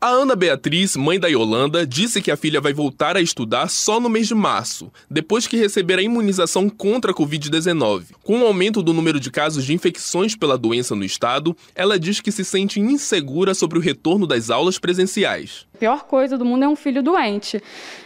A Ana Beatriz, mãe da Yolanda, disse que a filha vai voltar a estudar só no mês de março, depois que receber a imunização contra a Covid-19. Com o aumento do número de casos de infecções pela doença no estado, ela diz que se sente insegura sobre o retorno das aulas presenciais pior coisa do mundo é um filho doente.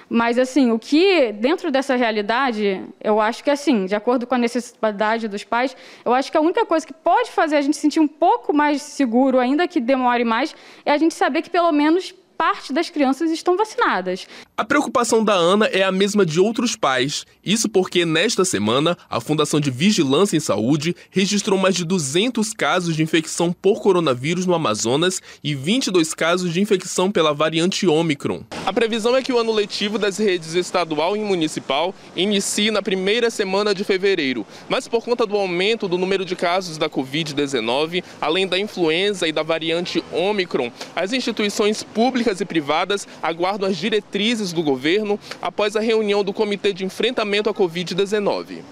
Mas, assim, o que, dentro dessa realidade, eu acho que, assim, de acordo com a necessidade dos pais, eu acho que a única coisa que pode fazer a gente sentir um pouco mais seguro, ainda que demore mais, é a gente saber que, pelo menos, parte das crianças estão vacinadas. A preocupação da Ana é a mesma de outros pais. Isso porque, nesta semana, a Fundação de Vigilância em Saúde registrou mais de 200 casos de infecção por coronavírus no Amazonas e 22 casos de infecção pela variante Ômicron. A previsão é que o ano letivo das redes estadual e municipal inicie na primeira semana de fevereiro, mas por conta do aumento do número de casos da Covid-19, além da influenza e da variante Ômicron, as instituições públicas públicas e privadas aguardam as diretrizes do governo após a reunião do Comitê de Enfrentamento à Covid-19.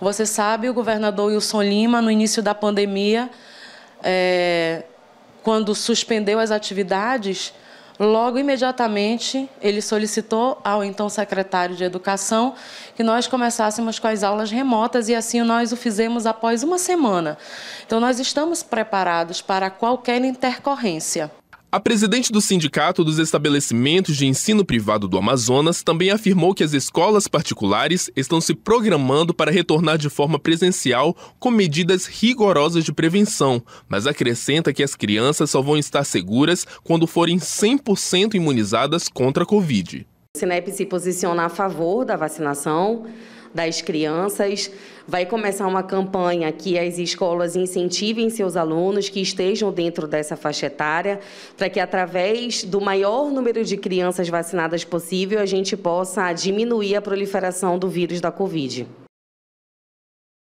Você sabe, o governador Wilson Lima, no início da pandemia, é, quando suspendeu as atividades, Logo imediatamente, ele solicitou ao então secretário de Educação que nós começássemos com as aulas remotas e assim nós o fizemos após uma semana. Então, nós estamos preparados para qualquer intercorrência. A presidente do Sindicato dos Estabelecimentos de Ensino Privado do Amazonas também afirmou que as escolas particulares estão se programando para retornar de forma presencial com medidas rigorosas de prevenção, mas acrescenta que as crianças só vão estar seguras quando forem 100% imunizadas contra a Covid. O Sinep se posiciona a favor da vacinação das crianças. Vai começar uma campanha que as escolas incentivem seus alunos que estejam dentro dessa faixa etária, para que, através do maior número de crianças vacinadas possível, a gente possa diminuir a proliferação do vírus da Covid.